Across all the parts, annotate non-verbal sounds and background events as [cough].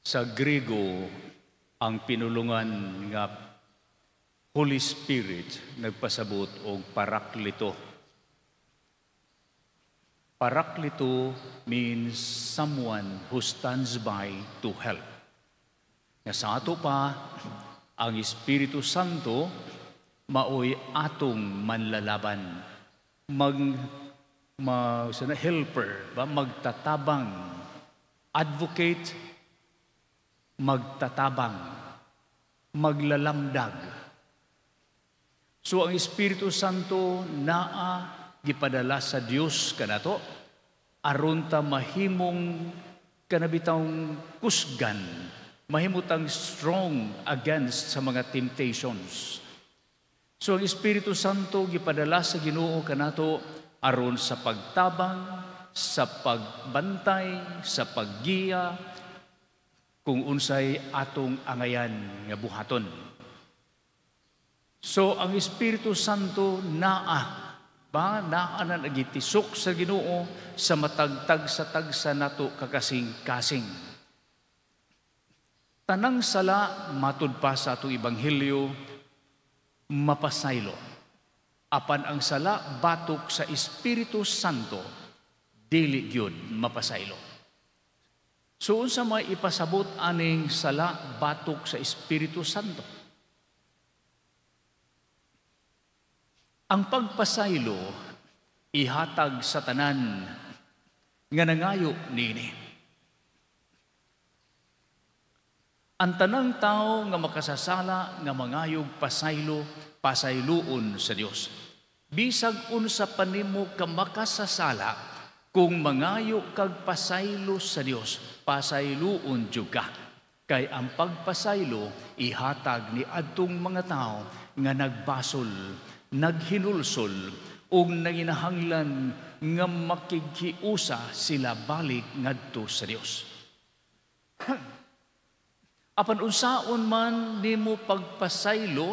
Sa Grego, ang pinulungan nga Holy Spirit nagpasabot og paraklito. Paraklito means someone who stands by to help. Nga sa ato pa, ang Espiritu Santo maoy atong manlalaban, mag, mag sana, helper, ba? magtatabang, advocate, magtatabang, maglalamdag. So ang Espiritu Santo naa gipadala sa Dios kanato aron ta mahimong kanabitang kusgan, mahimutang strong against sa mga temptations. So ang Espiritu Santo gipadala sa Ginoo kanato aron sa pagtabang, sa pagbantay, sa paggiya, kung unsay atong angayan nga buhaton. So ang Espiritu Santo naa ba naa na nagitisok sa Ginoo sa matagtag sa tagsa nato kakasing-kasing. Tanang sala matud pa sa atong ebanghelyo mapasaylo. Apan ang sala batok sa Espiritu Santo dili gyud mapasaylo. So unsa may ipasabot aning sala batok sa Espiritu Santo? Ang pagpasaylo ihatag sa tanan nga nangayo nini. Ang tanang tao nga makasasala nga mangayog pasaylo pasayloon sa Dios. Bisag unsa panimo ka makasasala kung mangayo kag pasaylo sa Dios, pasayloon juga Kay ang pagpasaylo ihatag ni adtong mga tao nga nagbasol, naghinulsol ug nanginahanglan nga makighiusa sila balik ngadto sa Dios. [clears throat] Apan unsaon man nimo pagpasaylo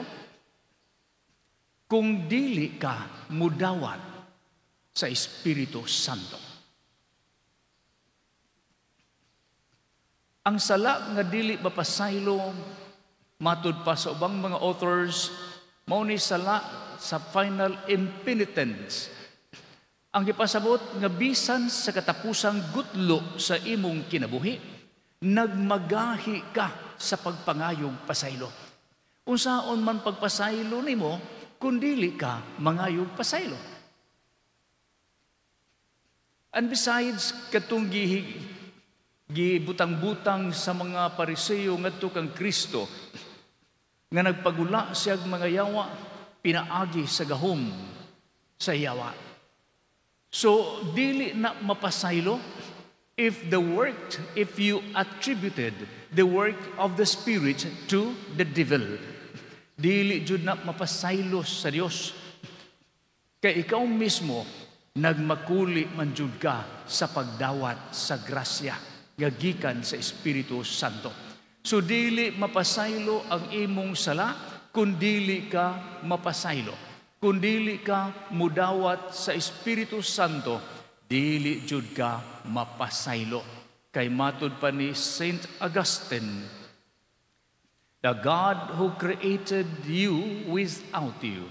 kung dili ka mudawat sa Espiritu Santo. ang sala nga dili mapasaylo matud pa sa ubang mga authors mao ni sala sa final impenitence ang gipasabot nga bisan sa katapusang gutlo sa imong kinabuhi nagmagahi ka sa pagpangayong pasaylo unsaon man pagpasaylo nimo kun dili ka mangayong pasaylo and besides katong gibutang-butang sa mga pariseyo ngadto kang Kristo nga nagpagula siya mga yawa pinaagi sa gahom sa yawa. So, dili na mapasaylo if the work, if you attributed the work of the Spirit to the devil. Dili jud na mapasaylo sa Dios. Kay ikaw mismo, nagmakuli man jud ka sa pagdawat sa grasya gagikan sa Espiritu Santo. So dili mapasaylo ang imong sala kun dili ka mapasaylo. Kun dili ka mudawat sa Espiritu Santo, dili jud ka mapasaylo. Kay matud pa ni Saint Augustine, The God who created you without you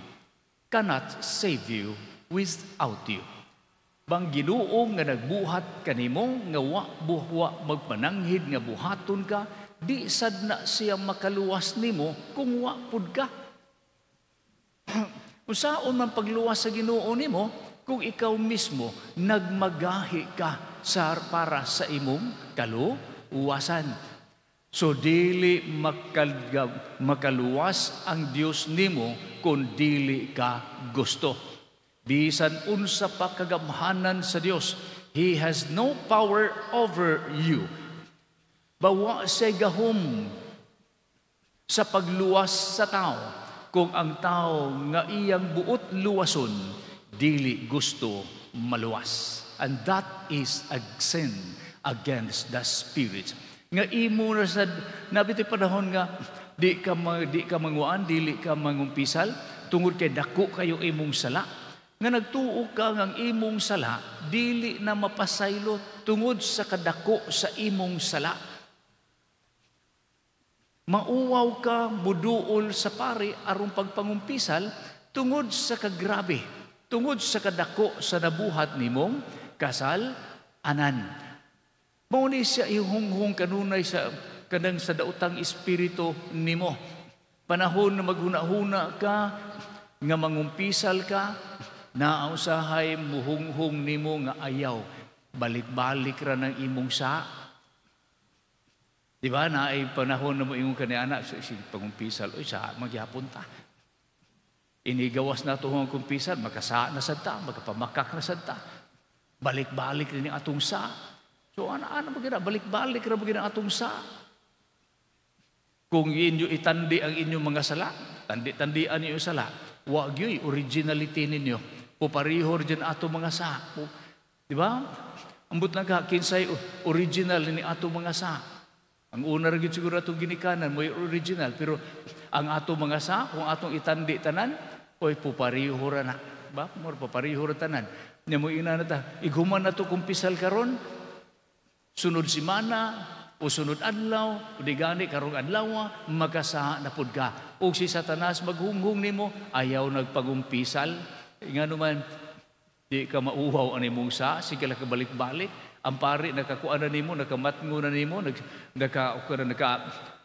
cannot save you without you. Bang giluom nga nagbuhat kanimo nga wa buhwa magpananghid nga buhaton ka di sad na siya makaluwas nimo kung wa pud ka. [clears throat] Usaon man pagluwas sa Ginoo nimo kung ikaw mismo nagmagahi ka sa para sa imong kaluwasan. So dili makalgab, makaluwas ang Dios nimo kung dili ka gusto. Bisan unsa pa kagamhanan sa Dios, He has no power over you. Bawa sa gahom sa pagluwas sa tao kung ang tao nga iyang buot luwason dili gusto maluwas. And that is a sin against the spirit. Nga imo na sa nabiti panahon nga di ka di ka manguan, dili ka mangumpisal tungod kay dako kayo imong sala nga nagtuo ka ng imong sala, dili na mapasaylo tungod sa kadako sa imong sala. Mauwaw ka muduol sa pare arong pagpangumpisal tungod sa kagrabe, tungod sa kadako sa nabuhat nimong kasal anan. Mauni siya ihunghong kanunay sa kanang sa dautang espiritu nimo. Panahon na maghunahuna ka, nga mangumpisal ka, Naausahay usahay muhunghung nimo nga ayaw balik-balik ra ng imong sa Di ba na ay panahon na mo imong kaniana so si pangumpisal oy sa magyapon ta. Inigawas na to ang kumpisal makasa na sad ta, makapamakak na sad ta. Balik-balik ni atong sa. So ana ana magina balik-balik ra magina atong sa. Kung inyo itandi ang inyong mga sala, tandi-tandian niyo sala, wa gyud originality ninyo Puparihor dyan ato mga sa. O, di ba? Ambot na kinsay original ni ato mga sa. Ang una rin siguro atong ginikanan, may original. Pero ang ato mga sa, kung atong itandi tanan, oy puparihor na. Ba? Mor paparihor tanan. Nya mo ina nata, iguman na to kumpisal karon. Sunod si mana, o sunod adlaw, o di gani karong adlaw, makasaha na ka. O si Satanas maghunghung nimo, ayaw nagpagumpisal. Nga naman, di ka mauhaw ani imong sa, sige ka balik-balik. Ang pari, nakakuan na nimo, nakamatngo na nimo, nag, naka, naka, naka,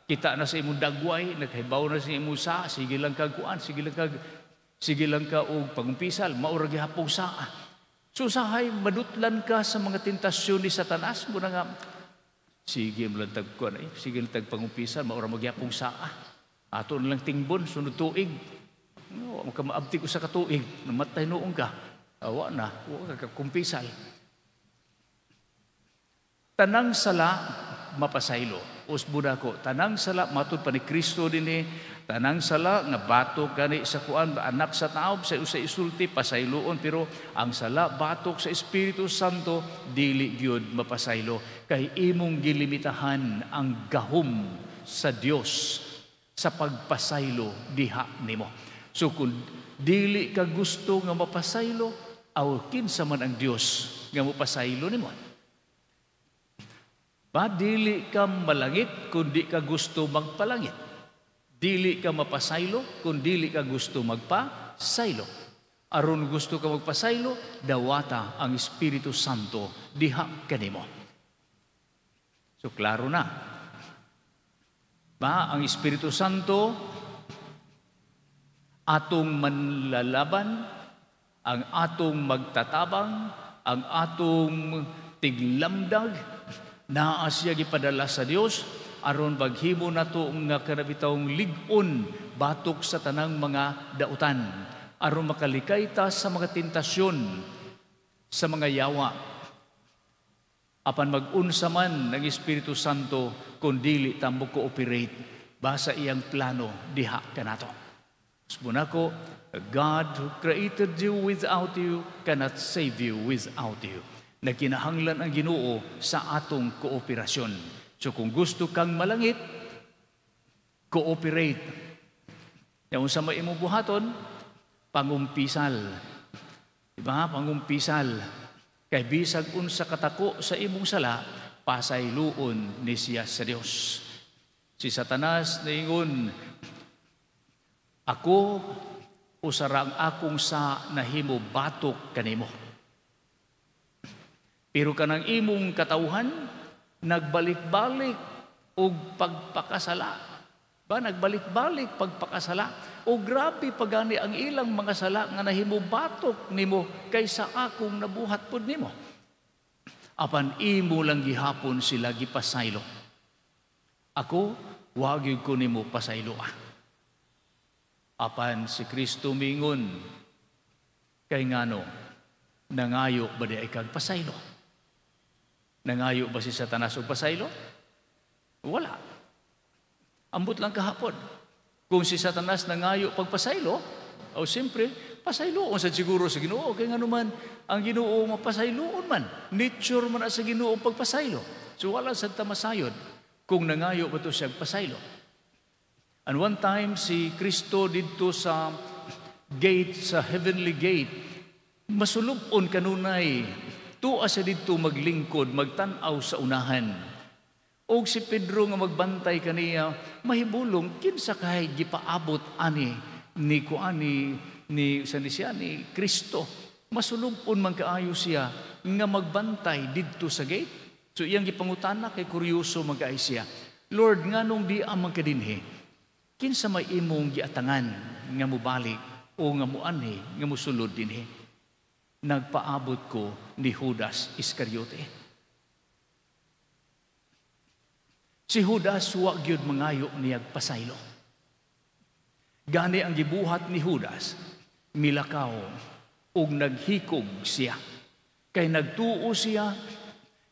kita na sa imong dagway, nakahibaw na sa imong sa, sige lang kag kuan, sige lang kag, sige lang ka og pagumpisal, maurag hapong sa. Susahay, madutlan ka sa mga tentasyon ni Satanas, mo nga, sige mo lang tagkuan, eh, sige lang tagpangumpisal, maurag magyapong sa. Ato lang tingbon, sunod tuig, No, ang kamaabti ko sa katuig, namatay noong ka, awa na, huwag ka kumpisal. Tanang sala, mapasaylo. Usbo na ko, tanang sala, matod pa ni Kristo din eh. Tanang sala, nga batok gani sa kuan, anak sa taob, sa usay isulti, pasayloon. Pero ang sala, batok sa Espiritu Santo, dili gyud mapasaylo. Kay imong gilimitahan ang gahom sa Dios sa pagpasaylo diha nimo. So kung dili ka gusto nga mapasaylo, awakin sa man ang Dios nga mapasaylo nimo. Ba dili ka malangit kundi ka gusto magpalangit. Dili ka mapasaylo kun dili ka gusto magpasaylo. Aron gusto ka magpasaylo, dawata ang Espiritu Santo diha kanimo. So klaro na. Ba ang Espiritu Santo atong manlalaban, ang atong magtatabang, ang atong tiglamdag, naa siya gipadala sa Dios aron paghimo nato nga karabitawong ligon batok sa tanang mga dautan aron makalikay ta sa mga tentasyon sa mga yawa apan magunsa man ng Espiritu Santo kun dili ta mo cooperate basa iyang plano diha kanato Spunea God who created you without you cannot save you without you. Na ang ginoo sa atong kooperasyon. So kung gusto kang malangit, cooperate. Yung sa may buhaton, pangumpisal. Diba? Pangumpisal. Kay bisag unsa katako sa imong sala, pasayluon ni siya sa Dios. Si Satanas naingon, ako usarang akong sa nahimo batok kanimo. Pero kanang imong katauhan nagbalik-balik og pagpakasala. Ba nagbalik-balik pagpakasala. O grabe pagani ang ilang mga sala nga nahimo batok nimo kaysa akong nabuhat pud nimo. Apan imo lang gihapon sila gipasaylo. Ako wag ko nimo pasayloa. Ah. Apan si Kristo mingon, kay ngano, nangayo ba di ay pasaylo? Nangayo ba si Satanas o pasaylo? Wala. Ambot lang kahapon. Kung si Satanas nangayo pagpasaylo pasaylo, o simpre, pasayloon sa siguro sa ginoo. Kaya nga naman, ang ginoo mapasayloon man. Nature man sa ginoo pagpasaylo. So wala sa tamasayod kung nangayo ba ito siya pasaylo. And one time si Kristo didto sa gate, sa heavenly gate, masulupon kanunay, tuwa sa didto maglingkod, magtanaw sa unahan. O si Pedro nga magbantay kaniya, mahibulong kinsa kay gipaabot ani ni kuani ni sa ni Kristo. Masulupon man kaayo siya nga magbantay didto sa gate. So iyang gipangutana kay kuryoso mag kaay siya. Lord, nganong di amang kadinhi? kinsa may imong giatangan nga mubalik o nga muanhi nga musulod dinhi nagpaabot ko ni Judas Iscariote Si Judas wa gyud mangayo niyag pasaylo. Gani ang gibuhat ni Judas, milakaw ug naghikog siya. Kay nagtuo siya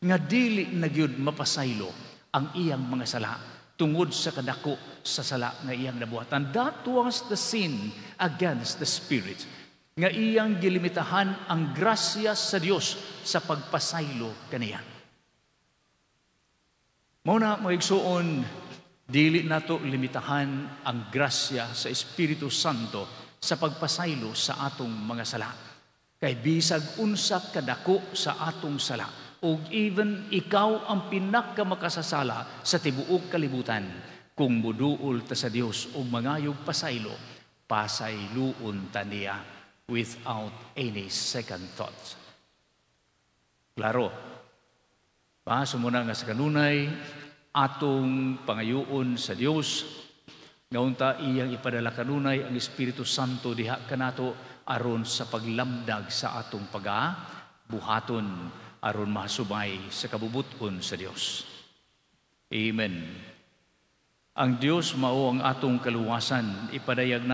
nga dili na gyud mapasaylo ang iyang mga sala tungod sa kadako sa sala nga iyang nabuhatan. That was the sin against the Spirit nga iyang gilimitahan ang grasya sa Dios sa pagpasaylo kaniya. Muna mo igsuon dili nato limitahan ang grasya sa Espiritu Santo sa pagpasaylo sa atong mga sala. Kay bisag unsa kadako sa atong sala, o even ikaw ang pinakamakasasala sa tibuok kalibutan kung muduol ta sa Dios og mangayog pasaylo pasayloon ta niya without any second thought klaro pa sumuna nga sa kanunay atong pangayoon sa Dios ngaunta iyang ipadala kanunay ang Espiritu Santo diha kanato aron sa paglamdag sa atong pagabuhaton aron mahasubay sa kabubuton sa Dios. Amen. Ang Dios mao ang atong kaluwasan ipadayag na